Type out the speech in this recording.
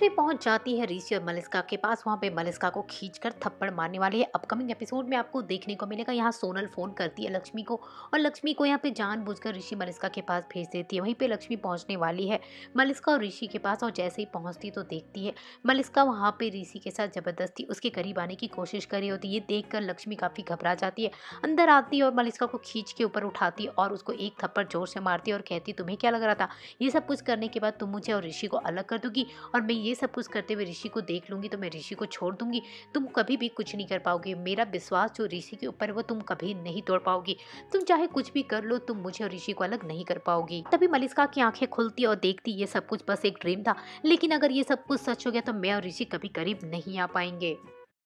भी पहुंच जाती है ऋषि और मलिस्का के पास वहां पे मलिस्का को खींचकर थप्पड़ मारने वाली है अपकमिंग एपिसोड में आपको देखने को मिलेगा यहाँ सोनल फ़ोन करती है लक्ष्मी को और लक्ष्मी को यहाँ पे जानबूझकर ऋषि मलिस्का के पास भेज देती है वहीं पे लक्ष्मी पहुंचने वाली है मलिस्का और ऋषि के पास और जैसे ही पहुँचती तो देखती है मलिस्का वहाँ पर ऋषि के साथ ज़बरदस्ती उसके करीब आने की कोशिश कर रही होती है ये देख कर लक्ष्मी काफ़ी घबरा जाती है अंदर आती है और मलिस्का को खींच के ऊपर उठाती है और उसको एक थप्पड़ जोर से मारती और कहती तुम्हें क्या लग रहा था ये सब कुछ करने के बाद तुम मुझे और ऋषि को अलग कर दोगी और मैं ये ये सब कुछ करते हुए ऋषि को देख लूँगी तो मैं ऋषि को छोड़ दूँगी तुम कभी भी कुछ नहीं कर पाओगे मेरा विश्वास जो ऋषि के ऊपर है वो तुम कभी नहीं तोड़ पाओगी तुम चाहे कुछ भी कर लो तुम मुझे और ऋषि को अलग नहीं कर पाओगी तभी मलिस्का की आंखें खुलती और देखती ये सब कुछ बस एक ड्रीम था लेकिन अगर ये सब कुछ सच हो गया तो मैं और ऋषि कभी करीब नहीं आ पाएंगे